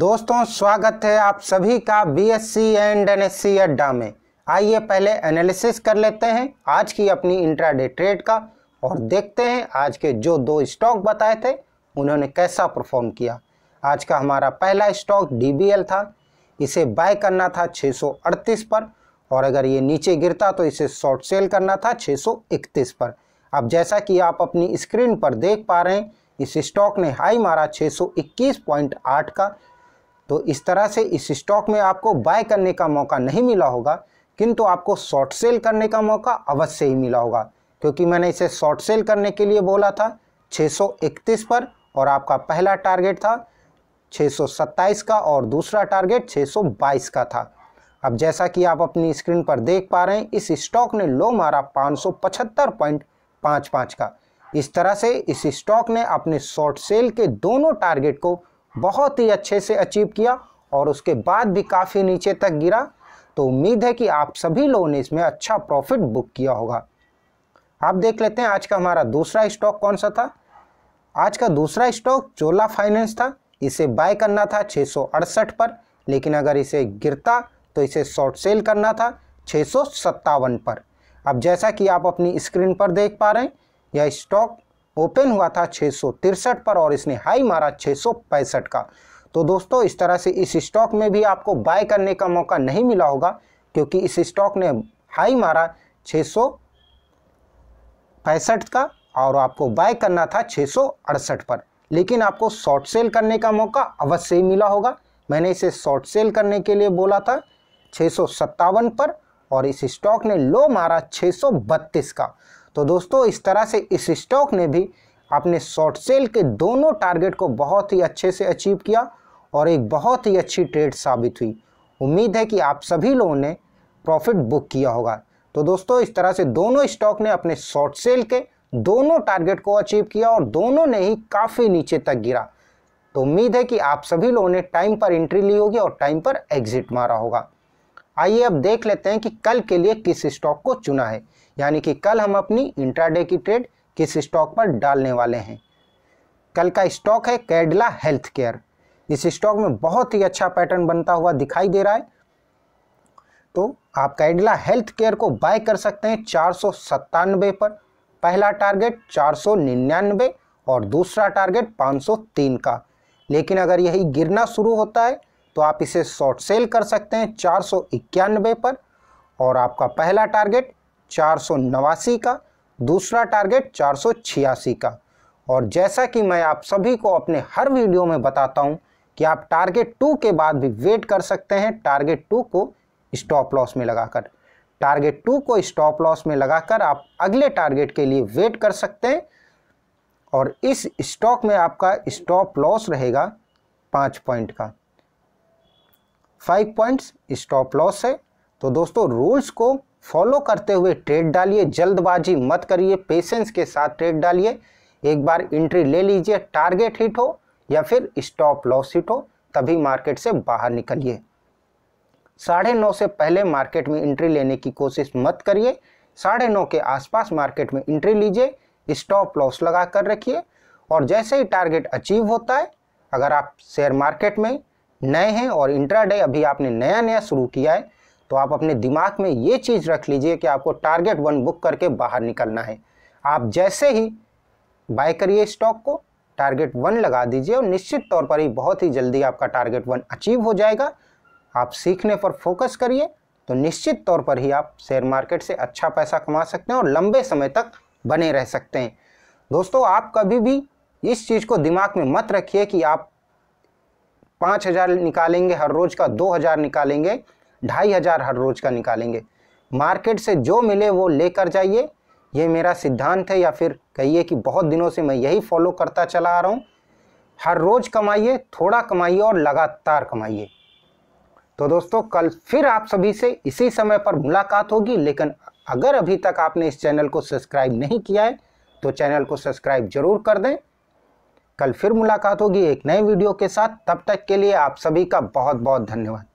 दोस्तों स्वागत है आप सभी का बीएससी एंड एनएससी अड्डा में आइए पहले एनालिसिस कर लेते हैं आज की अपनी इंट्राडे ट्रेड का और देखते हैं आज के जो दो स्टॉक बताए थे उन्होंने कैसा परफॉर्म किया आज का हमारा पहला स्टॉक डीबीएल था इसे बाय करना था 638 पर और अगर ये नीचे गिरता तो इसे शॉर्ट सेल करना था 631 पर अब जैसा कि आप अपनी स्क्रीन पर देख पा रहे हैं इस स्टॉक ने हाई मारा 621.8 का तो इस तरह से इस स्टॉक में आपको बाय करने का मौका नहीं मिला होगा किंतु आपको शॉर्ट सेल करने का मौका अवश्य ही मिला होगा क्योंकि मैंने इसे शॉर्ट सेल करने के लिए बोला था 631 पर और आपका पहला टारगेट था 627 का और दूसरा टारगेट 622 का था अब जैसा कि आप अपनी स्क्रीन पर देख पा रहे हैं इस स्टॉक ने लो मारा पाँच का इस तरह से इस स्टॉक ने अपने शॉर्ट सेल के दोनों टारगेट को बहुत ही अच्छे से अचीव किया और उसके बाद भी काफ़ी नीचे तक गिरा तो उम्मीद है कि आप सभी लोगों ने इसमें अच्छा प्रॉफिट बुक किया होगा आप देख लेते हैं आज का हमारा दूसरा स्टॉक कौन सा था आज का दूसरा स्टॉक चोला फाइनेंस था इसे बाय करना था छः पर लेकिन अगर इसे गिरता तो इसे शॉर्ट सेल करना था छः पर अब जैसा कि आप अपनी स्क्रीन पर देख पा रहे हैं यह स्टॉक ओपन हुआ था छः पर और इसने हाई मारा छः का तो दोस्तों इस तरह से इस स्टॉक में भी आपको बाय करने का मौका नहीं मिला होगा क्योंकि इस स्टॉक ने हाई मारा छः का और आपको बाय करना था छः पर लेकिन आपको शॉर्ट सेल करने का मौका अवश्य ही मिला होगा मैंने इसे शॉर्ट सेल करने के लिए बोला था छः पर और इस स्टॉक ने लो मारा छः का तो दोस्तों इस तरह से इस स्टॉक ने भी अपने शॉर्ट सेल के दोनों टारगेट को बहुत ही अच्छे से अचीव किया और एक बहुत ही अच्छी ट्रेड साबित हुई उम्मीद है कि आप सभी लोगों ने प्रॉफिट बुक किया होगा तो दोस्तों इस तरह से दोनों स्टॉक ने अपने शॉर्ट सेल के दोनों टारगेट को अचीव किया और दोनों ने ही काफ़ी नीचे तक गिरा तो उम्मीद है कि आप सभी लोगों ने टाइम पर एंट्री ली होगी और टाइम पर एग्जिट मारा होगा आइए अब देख लेते हैं कि कल के लिए किस स्टॉक को चुना है यानी कि कल हम अपनी इंट्राडे की ट्रेड किस स्टॉक पर डालने वाले हैं कल का स्टॉक है कैडला हेल्थ केयर इस स्टॉक में बहुत ही अच्छा पैटर्न बनता हुआ दिखाई दे रहा है तो आप कैडला हेल्थ केयर को बाय कर सकते हैं चार पर पहला टारगेट चार और दूसरा टारगेट 503 का लेकिन अगर यही गिरना शुरू होता है तो आप इसे शॉर्ट सेल कर सकते हैं चार पर और आपका पहला टारगेट चार का दूसरा टारगेट चार का और जैसा कि मैं आप सभी को अपने हर वीडियो में बताता हूं कि आप टारगेट टू के बाद भी वेट कर सकते हैं टारगेट टू को स्टॉप लॉस में लगाकर टारगेट टू को स्टॉप लॉस में लगाकर आप अगले टारगेट के लिए वेट कर सकते हैं और इस स्टॉक में आपका स्टॉप लॉस रहेगा पाँच पॉइंट का फाइव पॉइंट्स स्टॉप लॉस है तो दोस्तों रूल्स को फॉलो करते हुए ट्रेड डालिए जल्दबाजी मत करिए पेशेंस के साथ ट्रेड डालिए एक बार एंट्री ले लीजिए टारगेट हिट हो या फिर स्टॉप लॉस हिट हो तभी मार्केट से बाहर निकलिए साढ़े नौ से पहले मार्केट में एंट्री लेने की कोशिश मत करिए साढ़े नौ के आसपास मार्केट में एंट्री लीजिए स्टॉप लॉस लगा कर रखिए और जैसे ही टारगेट अचीव होता है अगर आप शेयर मार्केट में नए हैं और इंट्राडे अभी आपने नया नया शुरू किया है तो आप अपने दिमाग में ये चीज़ रख लीजिए कि आपको टारगेट वन बुक करके बाहर निकलना है आप जैसे ही बाय करिए स्टॉक को टारगेट वन लगा दीजिए और निश्चित तौर पर ही बहुत ही जल्दी आपका टारगेट वन अचीव हो जाएगा आप सीखने पर फोकस करिए तो निश्चित तौर पर ही आप शेयर मार्केट से अच्छा पैसा कमा सकते हैं और लंबे समय तक बने रह सकते हैं दोस्तों आप कभी भी इस चीज़ को दिमाग में मत रखिए कि आप पाँच हज़ार निकालेंगे हर रोज़ का दो हज़ार निकालेंगे ढाई हज़ार हर रोज़ का निकालेंगे मार्केट से जो मिले वो लेकर जाइए ये मेरा सिद्धांत है या फिर कहिए कि बहुत दिनों से मैं यही फॉलो करता चला आ रहा हूँ हर रोज़ कमाइए थोड़ा कमाइए और लगातार कमाइए तो दोस्तों कल फिर आप सभी से इसी समय पर मुलाकात होगी लेकिन अगर अभी तक आपने इस चैनल को सब्सक्राइब नहीं किया है तो चैनल को सब्सक्राइब जरूर कर दें कल फिर मुलाकात होगी एक नए वीडियो के साथ तब तक के लिए आप सभी का बहुत बहुत धन्यवाद